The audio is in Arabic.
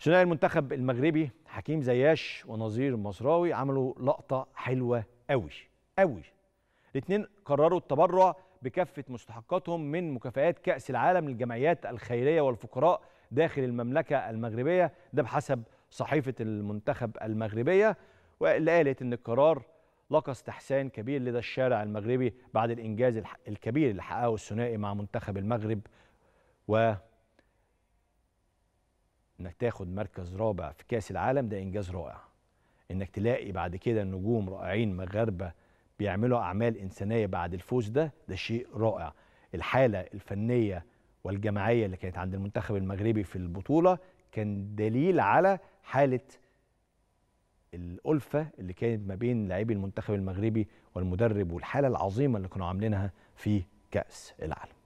ثنائي المنتخب المغربي حكيم زياش ونظير مصراوي عملوا لقطه حلوه قوي قوي الاثنين قرروا التبرع بكافه مستحقاتهم من مكافئات كأس العالم للجمعيات الخيريه والفقراء داخل المملكه المغربيه ده بحسب صحيفه المنتخب المغربيه واللي قالت ان القرار لقى استحسان كبير لدى الشارع المغربي بعد الانجاز الكبير اللي حققه الثنائي مع منتخب المغرب و انك تاخد مركز رابع في كاس العالم ده انجاز رائع انك تلاقي بعد كده نجوم رائعين مغاربه بيعملوا اعمال انسانيه بعد الفوز ده ده شيء رائع الحاله الفنيه والجماعيه اللي كانت عند المنتخب المغربي في البطوله كان دليل على حاله الألفة اللي كانت ما بين لاعبي المنتخب المغربي والمدرب والحالة العظيمة اللي كانوا عاملينها في كأس العالم